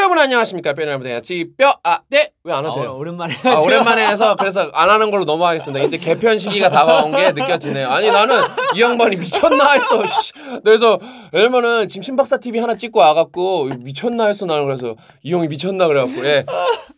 여러분 안녕하십니까? 뼈 여러분 안녕뼈 아, 네. 왜안 하세요? 아, 오랜만에 아, 오랜만에 해서 그래서 안 하는 걸로 넘어가겠습니다. 이제 개편 시기가 다가온 게 느껴지네요. 아니 나는 이 양반이 미쳤나 했어. 그래서 왜냐면은 지금 신박사 TV 하나 찍고 와갖고 미쳤나 했어 나는 그래서 이 형이 미쳤나 그래갖고 예.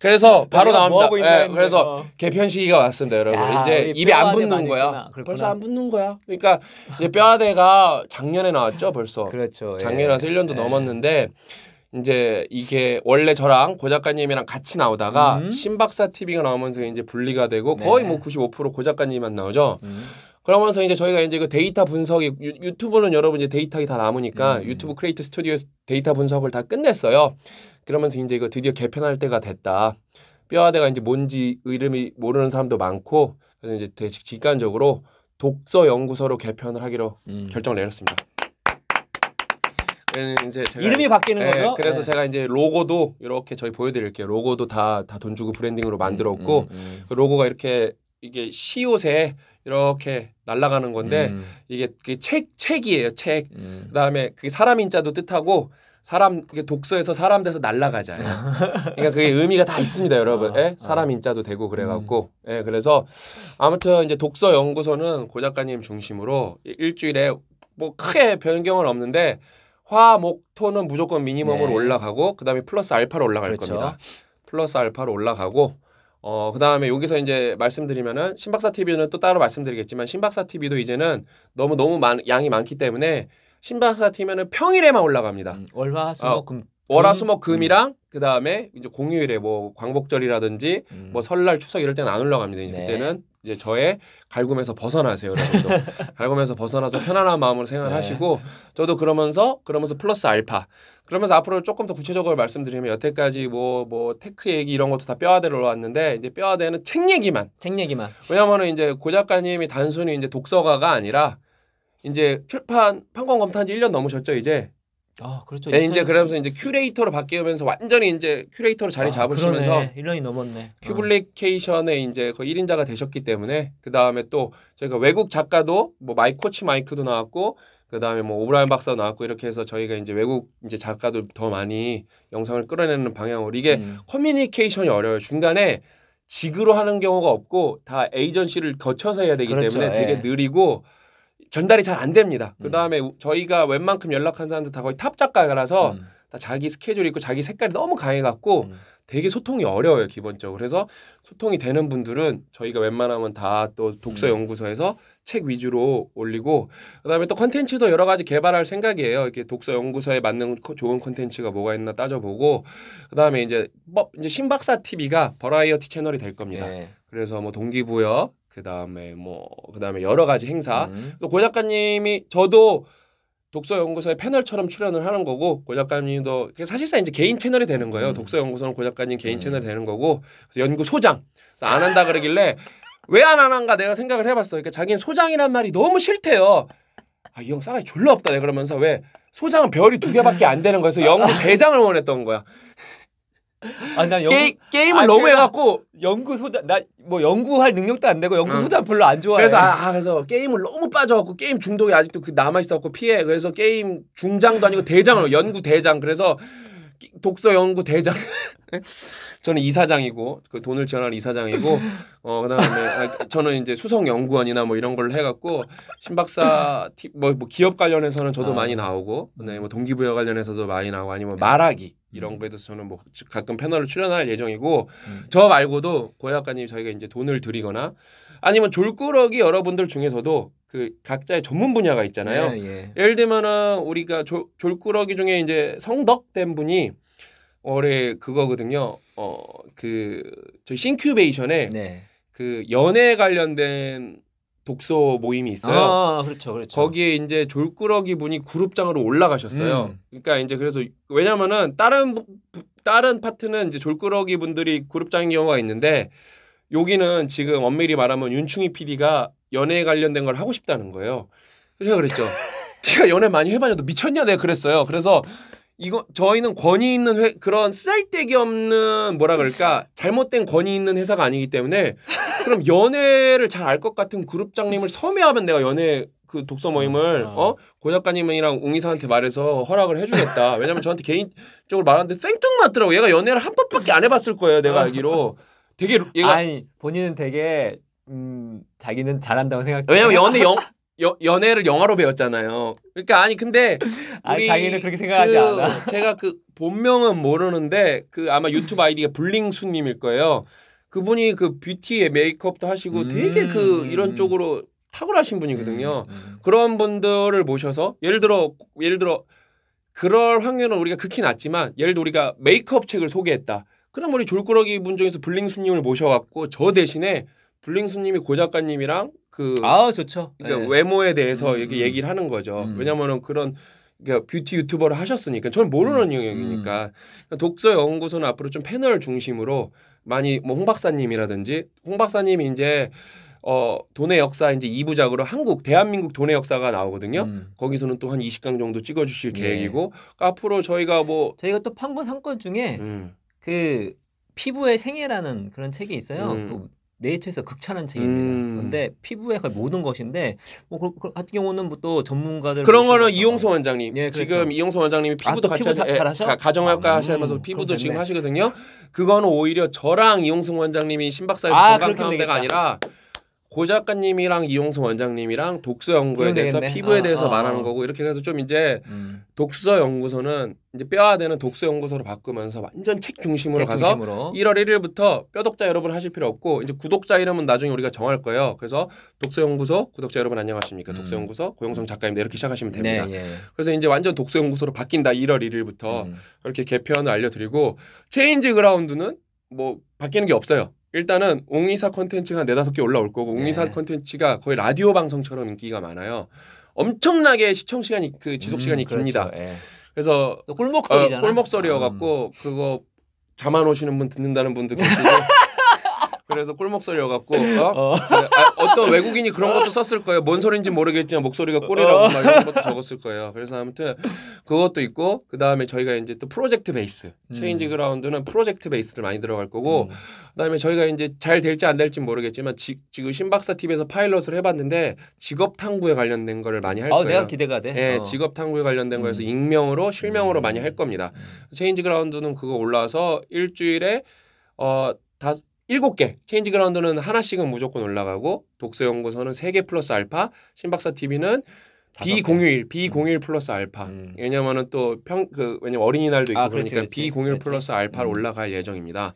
그래서 바로 나옵니다. 뭐 예, 그래서 개편 시기가 왔습니다, 여러분. 야, 이제 입에 안 붙는 거야. 벌써 안 붙는 거야. 그러니까 이제 뼈아대가 작년에 나왔죠, 벌써. 그렇죠. 예. 작년에 예. 1년도 예. 넘었는데 이제 이게 원래 저랑 고 작가님이랑 같이 나오다가 음. 신박사 TV가 나오면서 이제 분리가 되고 네. 거의 네. 뭐 뭐95%고 작가님만 나오죠. 음. 그러면서 이제 저희가 이제 그 데이터 분석이 유, 튜브는 여러분 이제 데이터가 다 남으니까 음. 유튜브 크리에이터스튜디오 데이터 분석을 다 끝냈어요. 그러면서 이제 이거 드디어 개편할 때가 됐다. 뼈아대가 이제 뭔지 이름이 모르는 사람도 많고 그래서 이제 되 직관적으로 독서 연구소로 개편을 하기로 음. 결정을 내렸습니다. 이제 이름이 바뀌는 네, 거죠? 그래서 네. 제가 이제 로고도 이렇게 저희 보여드릴게요. 로고도 다 다 돈 주고 브랜딩으로 음, 만들었고 음, 음, 음. 로고가 이렇게 이게 시옷에 이렇게 날아가는 건데 음. 이게 책 책이에요 책 음. 그다음에 그게 사람 인자도 뜻하고 사람 이게 독서에서 사람 돼서 날라가잖아요. 그러니까 그게 의미가 다 있습니다, 아, 여러분. 예? 아. 사람 인자도 되고 그래갖고 예, 그래서 아무튼 이제 독서 연구소는 고 작가님 중심으로 일주일에 뭐 크게 변경은 없는데 화, 목, 토는 무조건 미니멈으로 네. 올라가고 그다음에 플러스 알파로 올라갈 그렇죠. 겁니다. 플러스 알파로 올라가고 어 그다음에 여기서 이제 말씀드리면은 신박사 TV는 또 따로 말씀드리겠지만 신박사 TV도 이제는 너무 너무 많, 양이 많기 때문에 신박사 TV는 평일에만 올라갑니다. 음, 월화 수목금 어, 월화수목 금이랑 음. 그다음에 이제 공휴일에 뭐 광복절이라든지 음. 뭐 설날 추석 이럴 때는 안 올라갑니다. 이제 네. 그때는 이제 저의 갈굼에서 벗어나세요, 여러도 갈굼에서 벗어나서 편안한 마음으로 생활하시고 네. 저도 그러면서 그러면서 플러스 알파. 그러면서 앞으로 조금 더 구체적으로 말씀드리면 여태까지 뭐뭐 뭐 테크 얘기 이런 것도 다 뼈아대로 왔는데 이제 뼈아대는 책 얘기만. 책 얘기만. 왜냐면은 이제 고 작가님이 단순히 이제 독서가가 아니라 이제 출판 판권 검토한 지 1년 넘으셨죠, 이제. 아, 그렇죠. 네, 이제 그러면서 이제 큐레이터로 바뀌면서 완전히 이제 큐레이터로 자리 아, 잡으시면서 그러네. 1년이 넘었네. 큐블리케이션의 어. 이제 거의 1인자가 되셨기 때문에 그다음에 또 저희가 외국 작가도 뭐 마이코치 마이크도 나왔고 그다음에 뭐 오브라인 박사 나왔고 이렇게 해서 저희가 이제 외국 이제 작가도 더 많이 영상을 끌어내는 방향으로 이게 음. 커뮤니케이션이 어려워요. 중간에 직으로 하는 경우가 없고 다 에이전시를 거쳐서 해야 되기 그렇죠. 때문에 되게 예. 느리고 예. 전달이 잘 안 됩니다. 그 다음에 음. 저희가 웬만큼 연락한 사람들 다 거의 탑 작가라서 음. 다 자기 스케줄이 있고 자기 색깔이 너무 강해갖고 음. 되게 소통이 어려워요 기본적으로. 그래서 소통이 되는 분들은 저희가 웬만하면 다 또 독서 음. 연구소에서 책 위주로 올리고 그다음에 또 컨텐츠도 여러 가지 개발할 생각이에요. 이렇게 독서 연구소에 맞는 좋은 컨텐츠가 뭐가 있나 따져보고 그다음에 이제 뭐 이제 신박사 TV가 버라이어티 채널이 될 겁니다. 네. 그래서 뭐 동기부여 그 다음에 뭐그 다음에 여러 가지 행사. 음. 또고 작가님이 저도 독서연구소의 패널처럼 출연을 하는 거고 고 작가님도 사실상 이제 개인 채널이 되는 거예요. 음. 독서연구소는 고 작가님 개인 음. 채널이 되는 거고 그래서 연구 소장 그래서 안 한다 그러길래 왜 안 하는가 내가 생각을 해봤어 그러니까 자기는 소장이란 말이 너무 싫대요. 아이 형 싸가지 졸라 없다 내 그러면서 왜 소장은 별이 두 개밖에 안 되는 거그래서 영구 대장을 원했던 거야. 아난 게, 게임을 아, 너무 해갖고 연구 소자 나뭐 연구할 능력도 안 되고 연구 소자 응. 별로 안 좋아해. 그래서 아, 아 그래서 게임을 너무 빠져갖고 게임 중독이 아직도 그 남아 있어갖고 피해. 그래서 게임 중장도 아니고 대장으로 연구 대장. 그래서 독서 연구 대장. 저는 이사장이고 그 돈을 지원하는 이사장이고 어 그다음에 아, 저는 이제 수석 연구원이나 뭐 이런 걸 해갖고 신박사 팁뭐뭐 뭐 기업 관련해서는 저도 아. 많이 나오고, 네, 뭐 동기부여 관련해서도 많이 나오고 아니면 말하기. 이런 음. 거에 도 저는 뭐 가끔 패널을 출연할 예정이고 음. 저 말고도 고 약가님 저희가 이제 돈을 드리거나 아니면 졸꾸러기 여러분들 중에서도 그 각자의 전문 분야가 있잖아요. 예, 예. 를 들면은 우리가 조, 졸꾸러기 중에 이제 성덕된 분이 올해 그거거든요. 어 그 저희 싱큐베이션에 네. 그 연애 관련된 독서 모임이 있어요. 아, 그렇죠, 그렇죠. 거기에 이제 졸꾸러기 분이 그룹장으로 올라가셨어요. 음. 그러니까 이제 그래서 왜냐면은 다른 다른 파트는 이제 졸꾸러기 분들이 그룹장인 경우가 있는데 여기는 지금 엄밀히 말하면 윤충희 PD가 연애 에 관련된 걸 하고 싶다는 거예요. 그래서 그랬죠. 네가 연애 많이 해봤냐? 너 미쳤냐? 내가 그랬어요. 그래서 이거 저희는 권위 있는 회, 그런 쓸데기 없는 뭐라 그럴까 잘못된 권위 있는 회사가 아니기 때문에 그럼 연애를 잘 알 것 같은 그룹장님을 섬외하면 내가 연애 그 독서 모임을 아. 어 고작가님이랑 웅이사한테 말해서 허락을 해주겠다. 왜냐면 저한테 개인적으로 말하는데 생뚱맞더라고. 얘가 연애를 한 번밖에 안 해봤을 거예요. 내가 알기로 되게 얘가 아니 본인은 되게 음 자기는 잘한다고 생각. 해 왜냐면 연애 영 여, 연애를 영화로 배웠잖아요. 그러니까 아니 근데 아니, 자기는 그렇게 생각하지 그, 않아. 제가 그 본명은 모르는데 그 아마 유튜브 아이디가 블링수님일 거예요. 그분이 그 뷰티의 메이크업도 하시고 음. 되게 그 이런 쪽으로 탁월하신 분이거든요. 음, 음. 그런 분들을 모셔서 예를 들어 예를 들어 그럴 확률은 우리가 극히 낮지만 예를 들어 우리가 메이크업 책을 소개했다. 그럼 우리 졸꾸러기 분 중에서 블링수님을 모셔갖고 저 대신에 블링수님이 고 작가님이랑 그아 좋죠. 그러니까 네. 외모에 대해서 음, 이렇게 음. 얘기를 하는 거죠. 음. 왜냐면은 그런 그러니까 뷰티 유튜버를 하셨으니까 저는 모르는 음. 영역이니까 그러니까 독서 연구소는 앞으로 좀 패널 중심으로 많이 뭐홍 박사님이라든지 홍 박사님이 이제 어 돈의 역사 이제 2부작으로 한국 대한민국 돈의 역사가 나오거든요. 음. 거기서는 또 한 20강 정도 찍어 주실 예. 네. 계획이고 그러니까 앞으로 저희가 뭐 저희가 또 판권 상권 중에 음. 그 피부의 생애라는 그런 책이 있어요. 음. 그 네이처에서 극찬한 책입니다. 음. 근데 피부에 거의 모든 것인데 뭐 그, 그 같은 경우는 뭐또 전문가들 그런 거는 이용소 원장님 예, 그렇죠. 지금 이용소 원장님이 아, 피부도 아, 같이 피부 하, 자, 가정학과 아, 하시면서 음, 피부도 지금 하시거든요. 그거는 오히려 저랑 이용승 원장님이 신박사에서 아, 건강 타운데가 아니라 고 작가님이랑 이용수 원장님이랑 독서 연구에 대해서 되겠네. 피부에 어, 대해서 어, 어. 말하는 어. 거고 이렇게 해서 좀 이제 음. 독서 연구소는 이제 뼈와 되는 독서 연구소로 바꾸면서 완전 책 중심으로 책 가서 중심으로. 1월 1일부터 뼈독자 여러분 하실 필요 없고 이제 구독자 이름은 나중에 우리가 정할 거예요. 그래서 독서 연구소 구독자 여러분 안녕하십니까? 음. 독서 연구소 고영성 작가입니다. 이렇게 시작하시면 네, 됩니다. 네, 예. 그래서 이제 완전 독서 연구소로 바뀐다 1월 1일부터 음. 이렇게 개편을 알려드리고 체인지 그라운드는 뭐 바뀌는 게 없어요. 일단은 옹이사 컨텐츠가 한 네 네다섯 개 올라올 거고 네. 옹이사 네. 컨텐츠가 거의 라디오 방송처럼 인기가 많아요. 엄청나게 시청 시간이 그 지속 음, 시간이 음, 깁니다. 그렇죠. 예. 그래서 그 골목소리잖아 어, 꿀목소리여 갖고 음. 그거 잠 안 오시는 분 듣는다는 분도 계시고 그래서 꿀목소리여갖고 어? 어. 아, 떤 외국인이 그런 것도 썼을 거예요. 뭔 소린지 모르겠지만 목소리가 꿀이라고 어. 막 이런 것도 적었을 거예요. 그래서 아무튼 그것도 있고 그 다음에 저희가 이제 또 프로젝트 베이스 음. 체인지 그라운드는 프로젝트 베이스를 많이 들어갈 거고 음. 그다음에 저희가 이제 잘 될지 안 될지 모르겠지만 지, 금 신박사 TV에서 파일럿을 해봤는데 직업 탐구에 관련된 거를 많이 할 아, 거예요. 내가 기대가 돼. 네, 어. 직업 탐구에 관련된 거에서 음. 익명으로 실명으로 음. 많이 할 겁니다. 체인지 그라운드는 그거 올라와서 일주일에 어 다, 섯 일곱 개 체인지 그라운드는 하나씩은 무조건 올라가고 독서연구소는 세 개 플러스 알파 신박사 TV는 비공휴일 음. 비공휴일 플러스 알파 음. 왜냐면은 또 평 그 왜냐면 어린이날도 있고 아, 그렇지, 그러니까 비공휴일 플러스 알파로 음. 올라갈 예정입니다.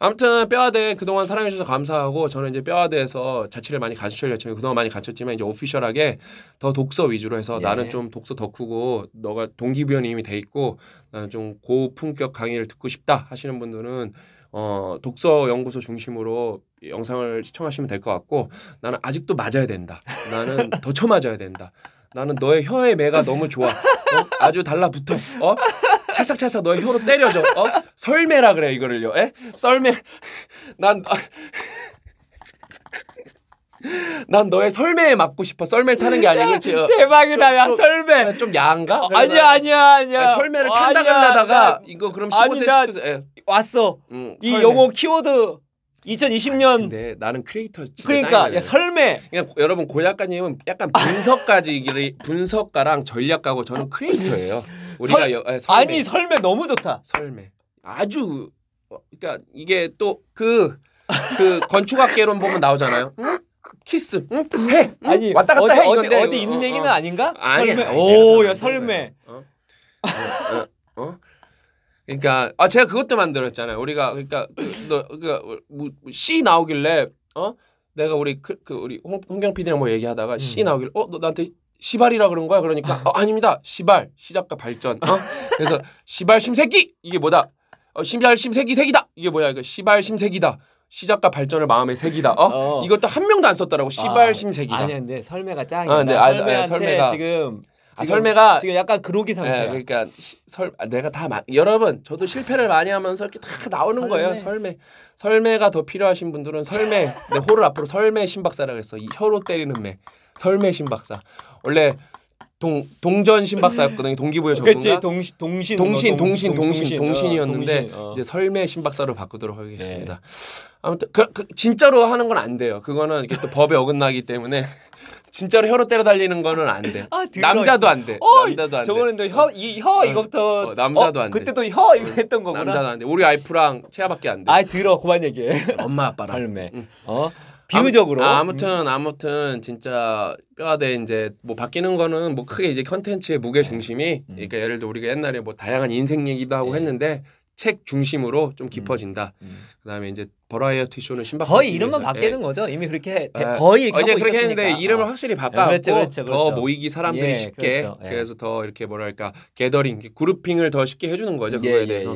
아무튼 뼈아대 그동안 사랑해 주셔서 감사하고 저는 이제 뼈아대에서 자취를 많이 가르쳐 요청이 그동안 많이 가르쳤지만 이제 오피셜하게 더 독서 위주로 해서 예. 나는 좀 독서 덕후고 너가 동기부여는 이돼 있고 나는 좀 고품격 강의를 듣고 싶다 하시는 분들은 어, 독서 연구소 중심으로 영상을 시청하시면 될 것 같고 나는 아직도 맞아야 된다. 나는 더 쳐맞아야 된다. 나는 너의 혀의 매가 너무 좋아. 어? 아주 달라붙어. 어? 찰싹찰싹 너의 혀로 때려줘. 어? 설매라 그래 이거를요. 에? 썰매. 난 아, 난 너의 설매에 맞고 싶어. 썰매 타는 게 아니고 지금 대박이다, 야 설매. 좀 야한가? 어, 아니야, 아니야, 아니야. 아니, 설매를 어, 탄다 그러다가 이거 그럼 15세, 아니, 19세. 예. 왔어. 응, 음, 이 용어 키워드 2020년. 아, 나는 크리에이터 그러니까 야, 설매. 그러니까 여러분 고약가님은 약간 분석가지 분석가랑 전략가고 저는 크리에이터예요. 우리가 설, 여, 에, 예, 설매. 아니 설매 너무 좋다. 설매. 아주 어, 그러니까 이게 또 그 그 건축학개론 보면 나오잖아요. 응? 키스 응? 해 응? 아니 왔다 갔다 어디, 해 어디, 어디 있는 어, 어. 얘기는 아, 어. 아닌가? 아니, 설매 오야 설매 어? 어? 어? 그러니까 아 제가 그것도 만들었잖아요 우리가 그러니까 너그러니 뭐, C 뭐, 나오길래 어 내가 우리 그, 그 우리 홍, 홍경 PD랑 뭐 얘기하다가 음. C 나오길래 어너 나한테 시발이라 그런 거야 그러니까 어, 아닙니다 시발 시작과 발전 어 그래서 시발 심새끼 이게 뭐다 어, 시발 심새끼 색이다 이게 뭐야 이거 시발 심새끼다 시작과 발전을 마음에새기다 어? 어. 이것도 한 명도 안 썼더라고. 아, 시발심새기다 아니 근데 설매가 짱이다. 아, 근데 아, 아 설매한테 아, 설매가 지금 아, 설매가 지금 약간 그러기 상태야. 예, 그러니까 시, 설 아, 내가 다 마, 여러분 저도 실패를 많이 하면서 이렇게 다 나오는 설매. 거예요. 설매 설매가 더 필요하신 분들은 설매 내 호를 앞으로 설매 신박사라고 했어. 이 혀로 때리는 매 설매 신박사. 원래 동 동전 신박사였거든요. 동기부여 전문가. 그렇동 어, 동신 동신 동신 동신 어, 동신, 동신, 이었는데 어. 이제 설매 신박사로 바꾸도록 하겠습니다. 네. 아무튼 그, 그 진짜로 하는 건 안 돼요. 그거는 이게 또 법에 어긋나기 때문에 진짜로 혀로 때려 달리는 거는 안 돼. 아, 남자도 안 돼. 어, 남자도 안 저거는 돼. 저거는 또 혀이혀 어, 이거부터 어, 남자도 어, 안 돼. 그때도 혀 이거 했던 거구나. 남자도 안 돼. 우리 와이프랑 체아밖에 안 돼. 아 들어 그만 얘기해. 엄마 아빠랑. 설매. 응. 어. 비유적으로 아, 무튼 아무튼 진짜 뼈아대 이제 뭐 바뀌는 거는 뭐 크게 이제 컨텐츠의 무게 중심이 음. 그러니까 예를 들어 우리가 옛날에 뭐 다양한 인생 얘기도 하고 예. 했는데 책 중심으로 좀 음. 깊어진다. 음. 음. 그다음에 이제 버라이어티 쇼는 신박 거의 이름만 바뀌는 예. 거죠. 이미 그렇게 아, 거의 이렇게 어, 이제 그렇게 있었으니까. 했는데 이름을 어. 확실히 아, 바꿔갖고 그렇죠, 그렇죠, 그렇죠. 더 모이기 사람들이 예, 쉽게 그렇죠. 예. 그래서 더 이렇게 뭐랄까 게더링 그룹핑을 더 쉽게 해주는 거죠. 그거에 예, 예, 대해서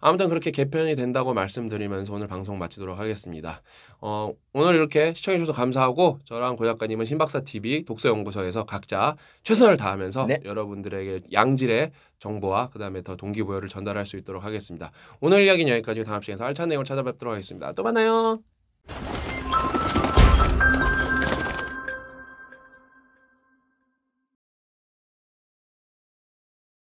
아무튼 그렇게 개편이 된다고 말씀드리면서 오늘 방송 마치도록 하겠습니다. 어, 오늘 이렇게 시청해주셔서 감사하고 저랑 고 작가님은 신박사TV 독서연구소에서 각자 최선을 다하면서 네. 여러분들에게 양질의 정보와 그 다음에 더 동기부여를 전달할 수 있도록 하겠습니다. 오늘 이야기는 여기까지 다음 시간에서 알찬 내용을 찾아뵙도록 하겠습니다. 또 만나요.